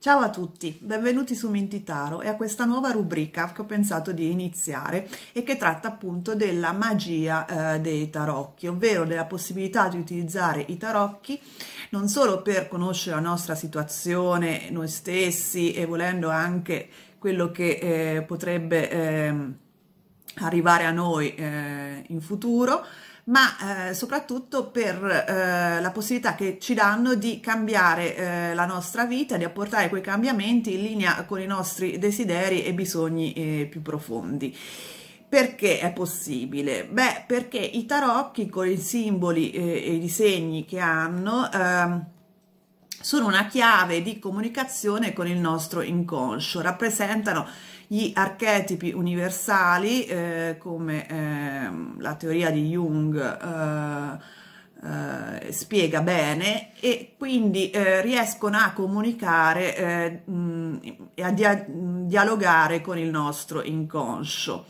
Ciao a tutti, benvenuti su Mintitaro e a questa nuova rubrica che ho pensato di iniziare e che tratta appunto della magia eh, dei tarocchi, ovvero della possibilità di utilizzare i tarocchi non solo per conoscere la nostra situazione, noi stessi e volendo anche quello che eh, potrebbe... Eh, arrivare a noi eh, in futuro, ma eh, soprattutto per eh, la possibilità che ci danno di cambiare eh, la nostra vita, di apportare quei cambiamenti in linea con i nostri desideri e bisogni eh, più profondi. Perché è possibile? Beh, perché i tarocchi con i simboli eh, e i disegni che hanno ehm, sono una chiave di comunicazione con il nostro inconscio, rappresentano gli archetipi universali eh, come eh, la teoria di Jung eh, eh spiega bene e quindi eh, riescono a comunicare eh, e a dia dialogare con il nostro inconscio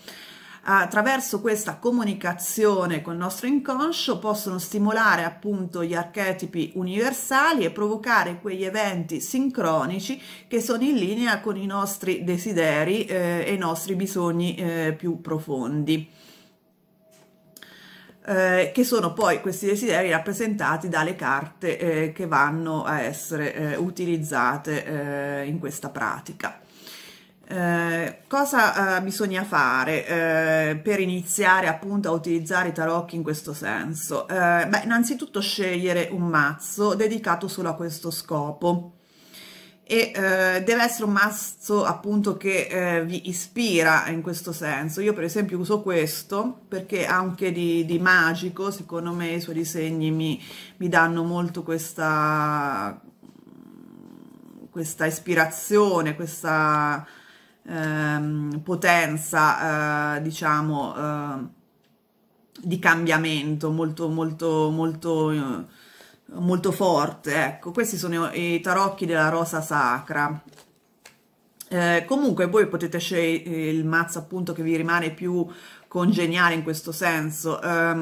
attraverso questa comunicazione con il nostro inconscio possono stimolare appunto gli archetipi universali e provocare quegli eventi sincronici che sono in linea con i nostri desideri eh, e i nostri bisogni eh, più profondi. Eh, che sono poi questi desideri rappresentati dalle carte eh, che vanno a essere eh, utilizzate eh, in questa pratica. Eh, cosa eh, bisogna fare eh, per iniziare appunto a utilizzare i tarocchi in questo senso? Eh, beh, innanzitutto scegliere un mazzo dedicato solo a questo scopo e eh, deve essere un mazzo appunto che vi ispira in questo senso. Io per esempio uso questo perché anche di, di magico, secondo me i suoi disegni mi, mi danno molto questa, questa ispirazione, questa ehm, potenza, eh, diciamo, eh, di cambiamento molto, molto, molto, eh, molto forte. Ecco, questi sono i tarocchi della rosa sacra. Eh, comunque voi potete scegliere il mazzo appunto che vi rimane più congeniale in questo senso, eh,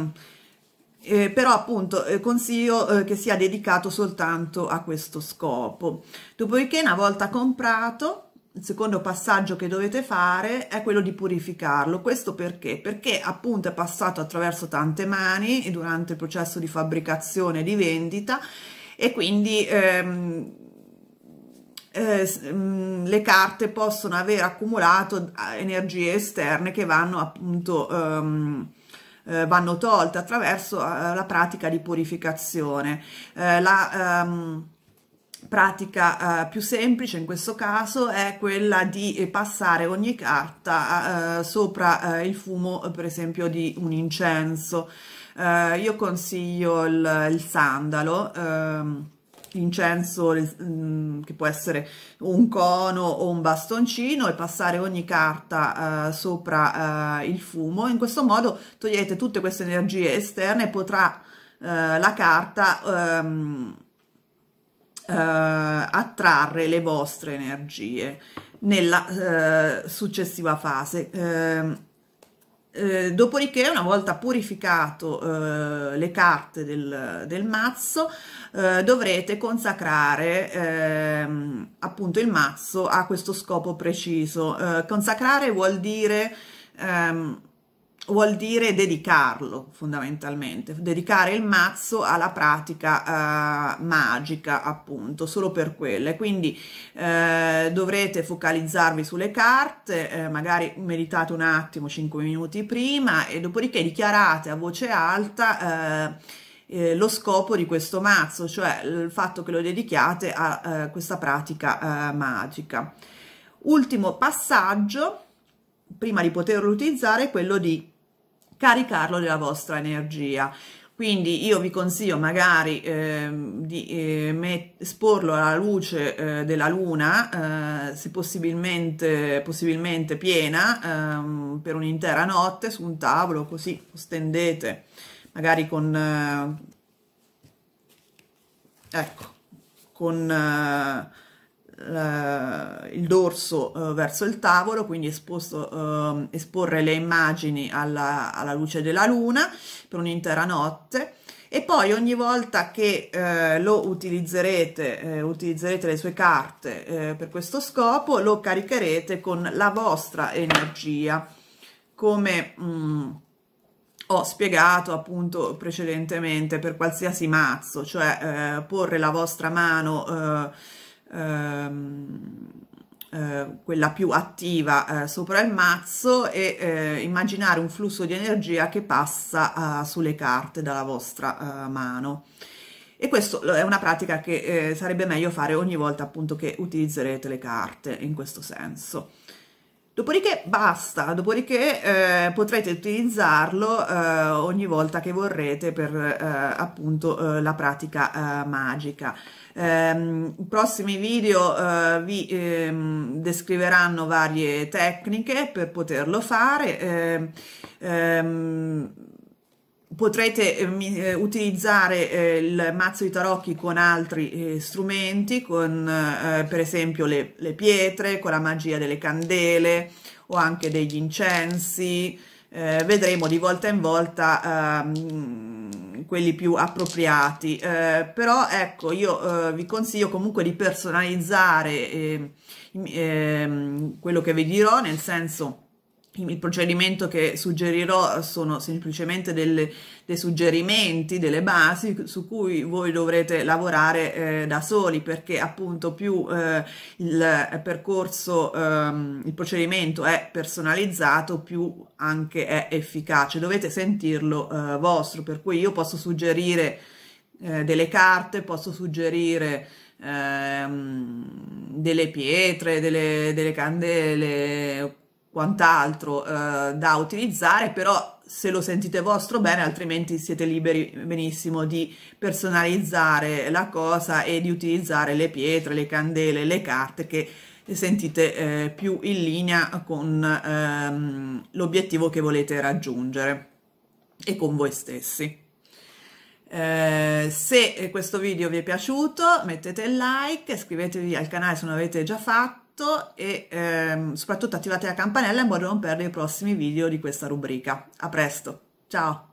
eh, però appunto eh, consiglio eh, che sia dedicato soltanto a questo scopo. Dopodiché una volta comprato il secondo passaggio che dovete fare è quello di purificarlo. Questo perché? Perché appunto è passato attraverso tante mani e durante il processo di fabbricazione e di vendita e quindi ehm, eh, mm, le carte possono aver accumulato energie esterne che vanno appunto ehm, eh, vanno tolte attraverso eh, la pratica di purificazione. Eh, la, ehm, pratica eh, più semplice in questo caso è quella di passare ogni carta eh, sopra eh, il fumo per esempio di un incenso eh, io consiglio il, il sandalo ehm, l'incenso mm, che può essere un cono o un bastoncino e passare ogni carta eh, sopra eh, il fumo in questo modo togliete tutte queste energie esterne e potrà eh, la carta ehm, eh, attrarre le vostre energie nella eh, successiva fase. Ehm, eh, dopodiché, una volta purificato eh, le carte del, del mazzo, eh, dovrete consacrare ehm, appunto il mazzo a questo scopo preciso. Eh, consacrare vuol dire ehm, vuol dire dedicarlo fondamentalmente, dedicare il mazzo alla pratica eh, magica appunto, solo per quelle, quindi eh, dovrete focalizzarvi sulle carte, eh, magari meditate un attimo 5 minuti prima e dopodiché dichiarate a voce alta eh, eh, lo scopo di questo mazzo, cioè il fatto che lo dedichiate a eh, questa pratica magica. Ultimo passaggio, prima di poterlo utilizzare, è quello di caricarlo della vostra energia. Quindi io vi consiglio magari eh, di eh, esporlo alla luce eh, della luna, eh, se possibilmente, possibilmente piena, ehm, per un'intera notte su un tavolo, così lo stendete, magari con... Eh, ecco, con eh, eh, il dorso eh, verso il tavolo, quindi esposto, ehm, esporre le immagini alla, alla, luce della luna per un'intera notte e poi ogni volta che eh, lo utilizzerete, eh, utilizzerete le sue carte per questo scopo, lo caricherete con la vostra energia. Come... Mh, mm, ho spiegato appunto precedentemente per qualsiasi mazzo, cioè eh, porre la vostra mano eh, ehm, eh, quella più attiva eh, sopra il mazzo e eh, immaginare un flusso di energia che passa eh, sulle carte dalla vostra eh, mano. E questa è una pratica che eh, sarebbe meglio fare ogni volta appunto che utilizzerete le carte in questo senso. Dopodiché basta, dopodiché eh, potrete utilizzarlo eh, ogni volta che vorrete per eh, appunto eh, la pratica eh, magica. Ehm, I prossimi video eh, vi ehm, descriveranno varie tecniche per poterlo fare. Ehm, ehm potrete eh, eh, utilizzare eh, il mazzo di tarocchi con altri eh, strumenti, con eh, per esempio le, le, pietre, con la magia delle candele o anche degli incensi. Eh, vedremo di volta in volta ehm, quelli più appropriati. però ecco, io vi consiglio comunque di personalizzare ehm, ehm, quello che vi dirò, nel senso il procedimento che suggerirò sono semplicemente delle, dei suggerimenti, delle basi su cui voi dovrete lavorare eh, da soli perché appunto più eh, il percorso, ehm, il procedimento è personalizzato più anche è efficace, dovete sentirlo eh, vostro per cui io posso suggerire eh, delle carte, posso suggerire ehm, delle pietre, delle, delle candele quant'altro eh, da utilizzare, però se lo sentite vostro bene, altrimenti siete liberi benissimo di personalizzare la cosa e di utilizzare le pietre, le candele, le carte che sentite eh, più in linea con ehm, l'obiettivo che volete raggiungere e con voi stessi. Eh, se questo video vi è piaciuto mettete il like, iscrivetevi al canale se non l'avete già fatto fatto e ehm, soprattutto attivate la campanella in modo da non perdere i prossimi video di questa rubrica. A presto, ciao!